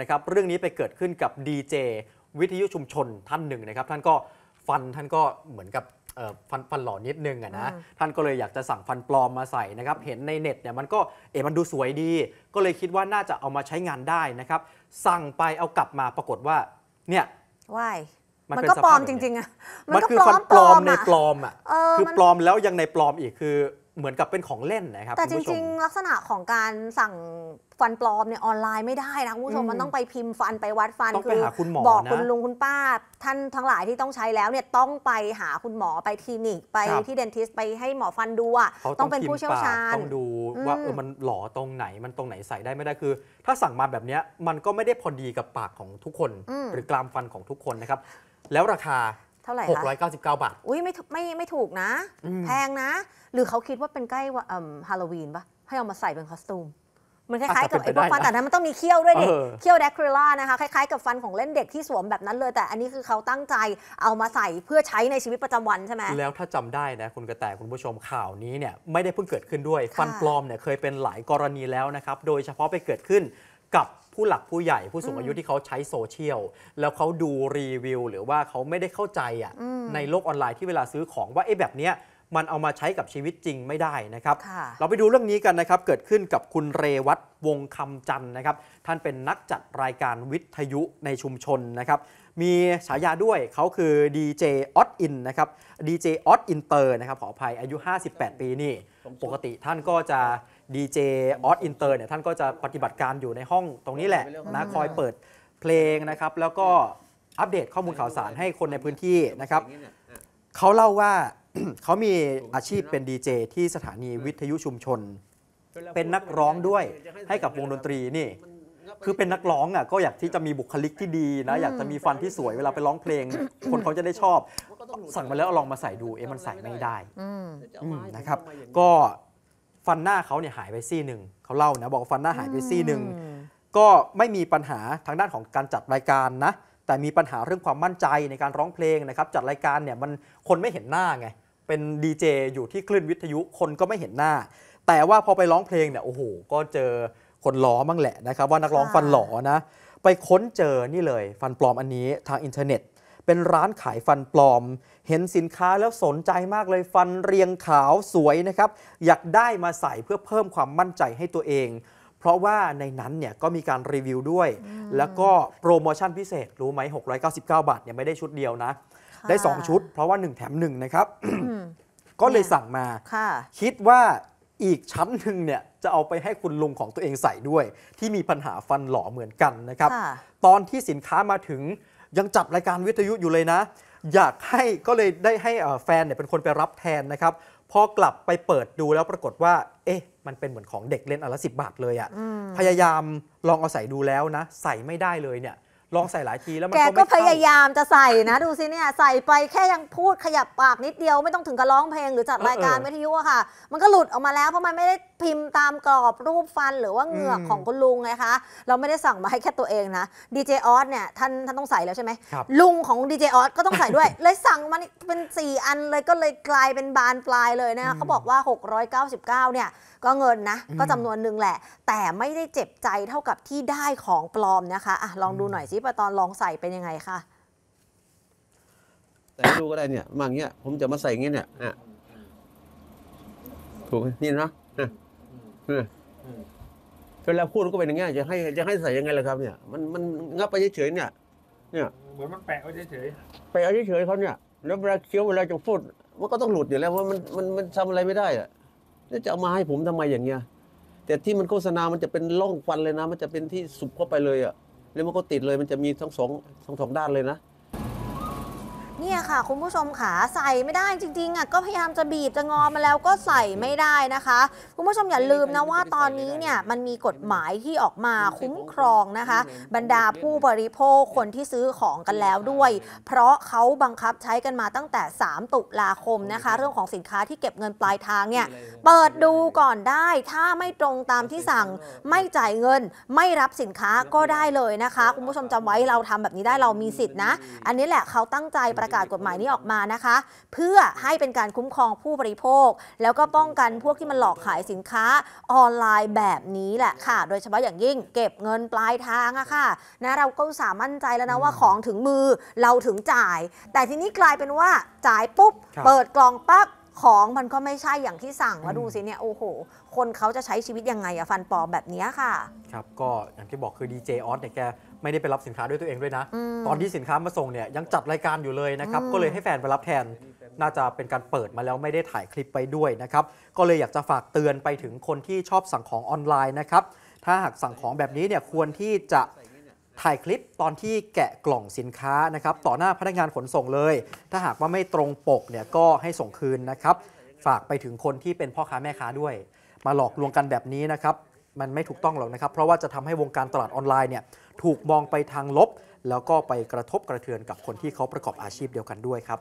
นะครับเรื่องนี้ไปเกิดขึ้นกับดีเจวิทยุชุมชนท่านหนึ่งนะครับท่านก็ฟันท่านก็เหมือนกับฟันฟันหล่อนิดนึงอะนะท่านก็เลยอยากจะสั่งฟันปลอมมาใส่นะครับเห็นในเน็ตเนี่ยมันก็เอ๋มันดูสวยดี ก็เลยคิดว่าน่าจะเอามาใช้งานได้นะครับ สั่งไปเอากลับมาปรากฏว่า เนี่ยวายมันก็ปลอมจริงๆอะมันคือฟันปลอมในปลอมอะคือปลอมแล้วยังในปลอมอีกคือเหมือนกับเป็นของเล่นนะครับแต่จริง ๆ ลักษณะของการสั่งฟันปลอมเนี่ยออนไลน์ไม่ได้นะคุณผู้ชมมันต้องไปพิมพ์ฟันไปวัดฟันคือบอกคุณลุงคุณป้า ท่านทั้งหลายที่ต้องใช้แล้วเนี่ยต้องไปหาคุณหมอไปคลินิก ไปที่เดนทิสไปให้หมอฟันดูอ่ะต้องเป็นผู้เชี่ยวชาญต้องดูว่าเออมันหล่อตรงไหนมันตรงไหนใส่ได้ไม่ได้คือ ถ้าสั่งมาแบบนี้มันก็ไม่ได้พอดีกับปากของทุกคน หรือกรามฟันของทุกคนนะครับแล้วราคาเท่าไหร่คะ699 บาท อุ้ยไม่ไม่ไม่ถูกนะ แพงนะ หรือเขาคิดว่าเป็นใกล้ว่าฮาโลวีนปะ ให้เอามาใส่เป็นคอสตูม มันคล้ายๆกับไอ้พวกฟัน แต่นั้นมันต้องมีเขี้ยวด้วยดิเขี้ยวแดกคริล่านะคะ คล้ายๆกับฟันของเล่นเด็กที่สวมแบบนั้นเลย แต่อันนี้คือเขาตั้งใจเอามาใส่เพื่อใช้ในชีวิตประจำวันใช่ไหมแล้วถ้าจำได้นะคุณกระแตคุณผู้ชมข่าวนี้เนี่ยไม่ได้เพิ่งเกิดขึ้นด้วย ฟันปลอมเนี่ยเคยเป็นหลายกรณีแล้วนะครับ โดยเฉพาะไปเกิดขึ้นกับผู้หลักผู้ใหญ่ผู้สูงอายุที่เขาใช้โซเชียล แล้วเขาดูรีวิวหรือว่าเขาไม่ได้เข้าใจอ่ะในโลกออนไลน์ที่เวลาซื้อของว่าไอ้แบบเนี้ยมันเอามาใช้กับชีวิตจริงไม่ได้นะครับเราไปดูเรื่องนี้กันนะครับเกิดขึ้นกับคุณเรวัตวงคำจันนะครับท่านเป็นนักจัดรายการวิทยุในชุมชนนะครับมีฉายาด้วยเขาคือดีเจออตอินนะครับดีเจออตอินเตอร์นะครับขออภัยอายุ 58 ปีนี่ปกติท่านก็จะดีเจออสอินเตอร์เนี่ยท่านก็จะปฏิบัติการอยู่ในห้องตรงนี้แหละนะคอยเปิดเพลงนะครับ แล้วก็อัปเดตข้อมูลข่าวสารให้คนในพื้นที่นะครับ เขาเล่าว่าเขามีอาชีพเป็นดีเจที่สถานีวิทยุชุมชน เป็นนักร้องด้วยให้กับวงดนตรีนี่ คือเป็นนักร้องอ่ะก็อยากที่จะมีบุคลิกที่ดีนะ อยากจะมีฟันที่สวยเวลาไปร้องเพลง คนเขาจะได้ชอบ สั่งมาแล้วลองมาใส่ดูเอ๊ะมันใส่ไม่ได้นะครับ ก็ฟันหน้าเขาเนี่ยหายไปซี่หนึ่งเขาเล่านะบอกฟันหน้าหายไปซี่หนึ่งก็ไม่มีปัญหาทางด้านของการจัดรายการนะ แต่มีปัญหาเรื่องความมั่นใจในการร้องเพลงนะครับจัดรายการเนี่ยมันคนไม่เห็นหน้าไงเป็นดีเจอยู่ที่คลื่นวิทยุคนก็ไม่เห็นหน้า แต่ว่าพอไปร้องเพลงเนี่ยโอ้โหก็เจอคนล้อม้่งแหละนะครับว่านักร้องฟันหลอนะไปค้นเจอนี่เลยฟันปลอมอันนี้ทางอินเทอร์เน็ตเป็นร้านขายฟันปลอม เห็นสินค้าแล้วสนใจมากเลยฟันเรียงขาวสวยนะครับ อยากได้มาใส่เพื่อเพิ่มความมั่นใจให้ตัวเอง เพราะว่าในนั้นเนี่ยก็มีการรีวิวด้วย แล้วก็โปรโมชั่นพิเศษ รู้ไหม699 บาทเนี่ยไม่ได้ชุดเดียวนะ ได้ 2 ชุด เพราะว่า 1 แถม 1 นะครับ ก็เลยสั่งมาคิดว่าอีกชั้นหนึ่งเนี่ยจะเอาไปให้คุณลุงของตัวเองใส่ด้วย ที่มีปัญหาฟันหล่อเหมือนกันนะครับ ตอนที่สินค้ามาถึงยังจับรายการวิทยุอยู่เลยนะ อยากให้ก็เลยได้ให้แฟนเนี่ยเป็นคนไปรับแทนนะครับพอกลับไปเปิดดูแล้วปรากฏว่าเอ๊ะมันเป็นเหมือนของเด็กเล่นอันละสิบบาทเลยอะ่ะพยายามลองเอาใส่ดูแล้วนะ ใส่ไม่ได้เลยเนี่ยลองใส่หลายทีแล้วมันแกก็พยายามจะใส่นะ ดูสิเนี่ยใส่ไปแค่ยังพูดขยับปากนิดเดียวไม่ต้องถึงกับร้องเพลงหรือจัดรายการวิทยุอะค่ะ มันก็หลุดออกมาแล้ว เพราะมันไม่ได้พิมพ์ตามกรอบรูปฟันหรือว่าเหงือกของคุณลุงไงคะ เราไม่ได้สั่งมาให้แค่ตัวเองนะดีเจออสเนี่ยท่านท่านต้องใส่แล้วใช่ไหมลุงของดีเจออสก็ต้องใส่ด้วยเลยสั่งมาเป็น 4 อันเลยก็เลยกลายเป็นบานปลายเลยนะเขาบอกว่า 699เนี่ยก็เงินนะก็จำนวนหนึ่งแหละ แต่ไม่ได้เจ็บใจเท่ากับที่ได้ของปลอมนะคะอะลองดูหน่อยสิปตอนลองใส่เป็นยังไงคะแต่ดูก็ได้เนี่ยมางเงี้ยผมจะมาใส่เงี้ยเนี่ยอ่ะถูกไหมนี่นะเนี่ยเวลาพูดก็เป็นอย่างเงี้ย จะให้จะให้ใส่ยังไงล่ะครับเนี่ย มันมันงับไปเฉยเนี่ย เนี่ย เหมือนมันแปะไว้เฉยไปเอาเฉยเขาเนี่ยแล้วเวลาเคี้ยวเวลาจะพูด มันก็ต้องหลุดอยู่แล้วว่ามันมันมันทำอะไรไม่ได้อะแล้จะเอามาให้ผมทำไมอย่างเงี้ย แต่ที่มันโฆษณา มันจะเป็นร่องฟันเลยนะ มันจะเป็นที่สุบเข้าไปเลยอ่ะแล้วมันก็ติดเลยมันจะมีทั้งสองทั้งสองด้านเลยนะเนี่ยค่ะคุณผู้ชมขาใส่ไม่ได้จริงๆอ่ะก็พยายามจะบีบจะงอมาแล้วก็ใส่ไม่ได้นะคะ คุณผู้ชมอย่าลืมนะว่าตอนนี้เนี่ยมันมีกฎหมายที่ออกมาคุ้มครองนะคะ บรรดาผู้บริโภคคนที่ซื้อของกันแล้วด้วย เพราะเขาบังคับใช้กันมาตั้งแต่ 3 ตุลาคมนะคะ เรื่องของสินค้าที่เก็บเงินปลายทางเนี่ยเปิดดูก่อนได้ถ้าไม่ตรงตามที่สั่งไม่จ่ายเงิน ไม่รับสินค้าก็ได้เลยนะคะ คุณผู้ชมจำไว้เราทำแบบนี้ได้เรามีสิทธินะ อันนี้แหละเขาตั้งใจประกาศกฎหมายนี้ออกมานะคะ เพื่อให้เป็นการคุ้มครองผู้บริโภค แล้วก็ป้องกันพวกที่มันหลอกขายสินค้าออนไลน์แบบนี้แหละค่ะ โดยเฉพาะอย่างยิ่งเก็บเงินปลายทางอะค่ะนะเราก็สามั่นใจแล้วนะว่าของถึงมือเราถึงจ่าย แต่ทีนี้กลายเป็นว่าจ่ายปุ๊บ เปิดกล่องปั๊บของมันก็ไม่ใช่อย่างที่สั่งว่าดูสิเนี่ยโอ้โหคนเขาจะใช้ชีวิตยังไงอะฟันปอแบบนี้ค่ะ ครับก็อย่างที่บอกคือดีเจออสเนี่ยแกไม่ได้ไปรับสินค้าด้วยตัวเองด้วยนะ ตอนที่สินค้ามาส่งเนี่ยยังจัดรายการอยู่เลยนะครับ ก็เลยให้แฟนไปรับแทน น่าจะเป็นการเปิดมาแล้วไม่ได้ถ่ายคลิปไปด้วยนะครับ ก็เลยอยากจะฝากเตือนไปถึงคนที่ชอบสั่งของออนไลน์นะครับ ถ้าหากสั่งของแบบนี้เนี่ยควรที่จะถ่ายคลิปตอนที่แกะกล่องสินค้านะครับ ต่อหน้าพนักงานขนส่งเลย ถ้าหากว่าไม่ตรงปกเนี่ยก็ให้ส่งคืนนะครับ ฝากไปถึงคนที่เป็นพ่อค้าแม่ค้าด้วย มาหลอกลวงกันแบบนี้นะครับมันไม่ถูกต้องหรอกนะครับ เพราะว่าจะทำให้วงการตลาดออนไลน์เนี่ยถูกมองไปทางลบ แล้วก็ไปกระทบกระเทือนกับคนที่เขาประกอบอาชีพเดียวกันด้วยครับ